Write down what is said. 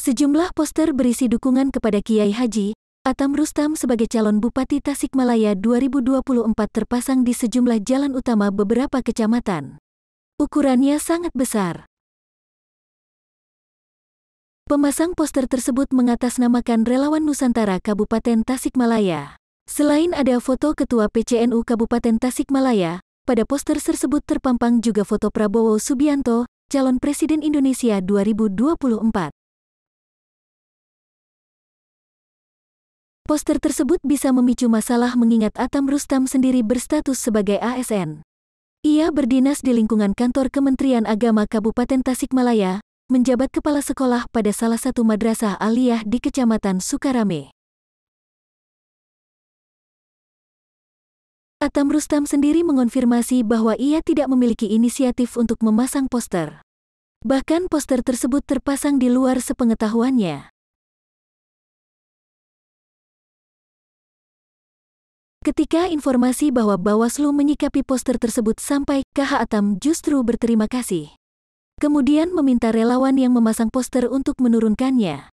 Sejumlah poster berisi dukungan kepada Kiai Haji Atam Rustam sebagai calon Bupati Tasikmalaya 2024 terpasang di sejumlah jalan utama beberapa kecamatan. Ukurannya sangat besar. Pemasang poster tersebut mengatasnamakan relawan Nusantara Kabupaten Tasikmalaya. Selain ada foto Ketua PCNU Kabupaten Tasikmalaya, pada poster tersebut terpampang juga foto Prabowo Subianto, calon Presiden Indonesia 2024. Poster tersebut bisa memicu masalah mengingat Atam Rustam sendiri berstatus sebagai ASN. Ia berdinas di lingkungan kantor Kementerian Agama Kabupaten Tasikmalaya, menjabat kepala sekolah pada salah satu madrasah aliyah di Kecamatan Sukarame. Atam Rustam sendiri mengonfirmasi bahwa ia tidak memiliki inisiatif untuk memasang poster. Bahkan poster tersebut terpasang di luar sepengetahuannya. Ketika informasi bahwa Bawaslu menyikapi poster tersebut sampai, KH Atam justru berterima kasih. Kemudian meminta relawan yang memasang poster untuk menurunkannya.